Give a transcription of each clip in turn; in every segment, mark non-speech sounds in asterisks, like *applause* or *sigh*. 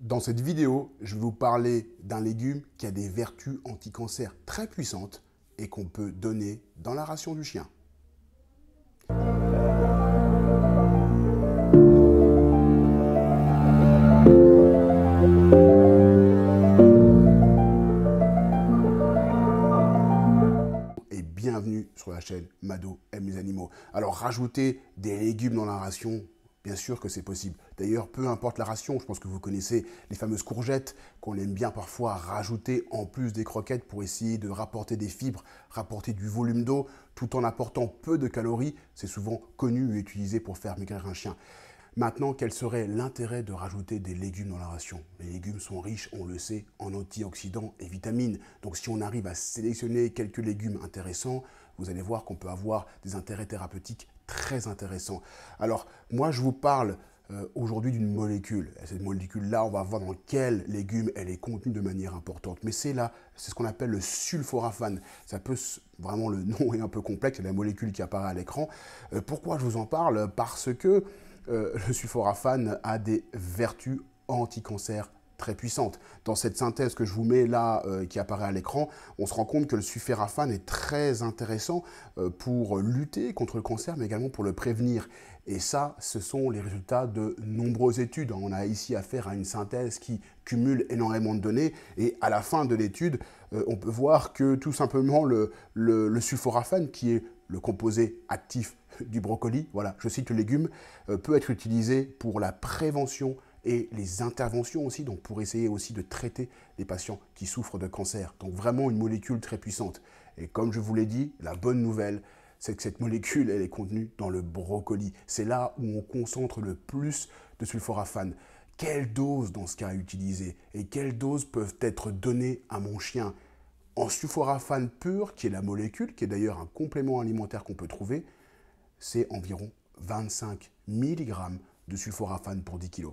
Dans cette vidéo, je vais vous parler d'un légume qui a des vertus anti-cancer très puissantes et qu'on peut donner dans la ration du chien. Et bienvenue sur la chaîne Mado aime les animaux. Alors rajouter des légumes dans la ration, Bien sûr que c'est possible. D'ailleurs, peu importe la ration, je pense que vous connaissez les fameuses courgettes qu'on aime bien parfois rajouter en plus des croquettes pour essayer de rapporter des fibres, rapporter du volume d'eau, tout en apportant peu de calories. C'est souvent connu et utilisé pour faire maigrir un chien. Maintenant, quel serait l'intérêt de rajouter des légumes dans la ration Les légumes sont riches, on le sait, en antioxydants et vitamines. Donc si on arrive à sélectionner quelques légumes intéressants, vous allez voir qu'on peut avoir des intérêts thérapeutiques très intéressant. Alors, moi, je vous parle euh, aujourd'hui d'une molécule. cette molécule-là, on va voir dans quel légume elle est contenue de manière importante. Mais c'est là, c'est ce qu'on appelle le sulforaphane. Ça peut, vraiment, le *laughs* nom est un peu complexe, la molécule qui apparaît à l'écran. Euh, pourquoi je vous en parle Parce que euh, le sulforaphane a des vertus anti-cancer très puissante. Dans cette synthèse que je vous mets là, euh, qui apparaît à l'écran, on se rend compte que le sulforaphane est très intéressant euh, pour lutter contre le cancer, mais également pour le prévenir. Et ça, ce sont les résultats de nombreuses études. On a ici affaire à une synthèse qui cumule énormément de données, et à la fin de l'étude, euh, on peut voir que tout simplement le, le, qui est le composé actif du brocoli, voilà, je cite le légume, peut être utilisé pour la prévention et les interventions aussi, donc pour essayer aussi de traiter les patients qui souffrent de cancer. Donc vraiment une molécule très puissante. Et comme je vous l'ai dit, la bonne nouvelle, c'est que cette molécule, elle est contenue dans le brocoli. C'est là où on concentre le plus de sulforaphane. Quelle dose dans ce cas utiliser et quelles doses peuvent être données à mon chien En sulforaphane pur, qui est la molécule, qui est d'ailleurs un complément alimentaire qu'on peut trouver, c'est environ 25 mg de sulforaphane pour 10 kg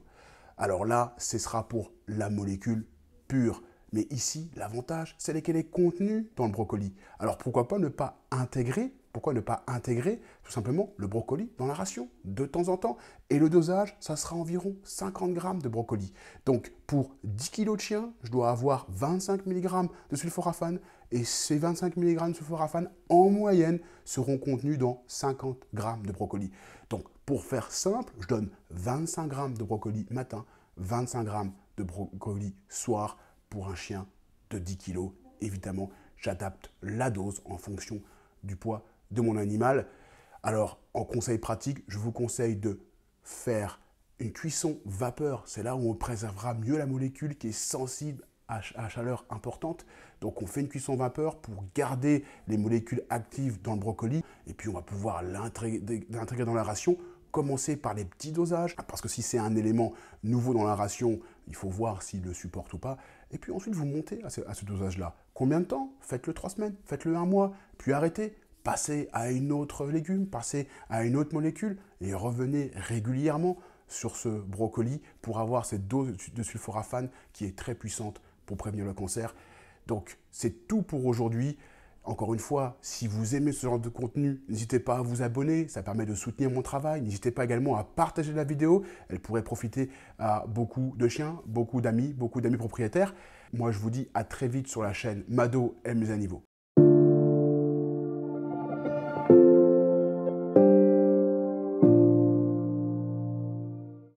alors là, ce sera pour la molécule pure. Mais ici, l'avantage, c'est qu'elle est contenue dans le brocoli. Alors pourquoi pas ne pas intégrer pourquoi ne pas intégrer tout simplement le brocoli dans la ration de temps en temps Et le dosage, ça sera environ 50 grammes de brocoli. Donc pour 10 kg de chien, je dois avoir 25 mg de sulforaphane et ces 25 mg de sulforaphane en moyenne seront contenus dans 50 grammes de brocoli. Donc pour faire simple, je donne 25 grammes de brocoli matin, 25 grammes de brocoli soir pour un chien de 10 kg. Évidemment, j'adapte la dose en fonction du poids de mon animal. Alors, en conseil pratique, je vous conseille de faire une cuisson vapeur. C'est là où on préservera mieux la molécule qui est sensible à, à chaleur importante. Donc, on fait une cuisson vapeur pour garder les molécules actives dans le brocoli. Et puis, on va pouvoir l'intégrer dans la ration commencer par les petits dosages, parce que si c'est un élément nouveau dans la ration, il faut voir s'il le supporte ou pas. Et puis ensuite, vous montez à ce, dosage-là. Combien de temps Faites-le trois semaines, faites-le un mois, puis arrêtez passez à une autre légume, passez à une autre molécule et revenez régulièrement sur ce brocoli pour avoir cette dose de sulforaphane qui est très puissante pour prévenir le cancer. Donc c'est tout pour aujourd'hui. Encore une fois, si vous aimez ce genre de contenu, n'hésitez pas à vous abonner, ça permet de soutenir mon travail. N'hésitez pas également à partager la vidéo, elle pourrait profiter à beaucoup de chiens, beaucoup d'amis, beaucoup d'amis propriétaires. Moi, je vous dis à très vite sur la chaîne Mado et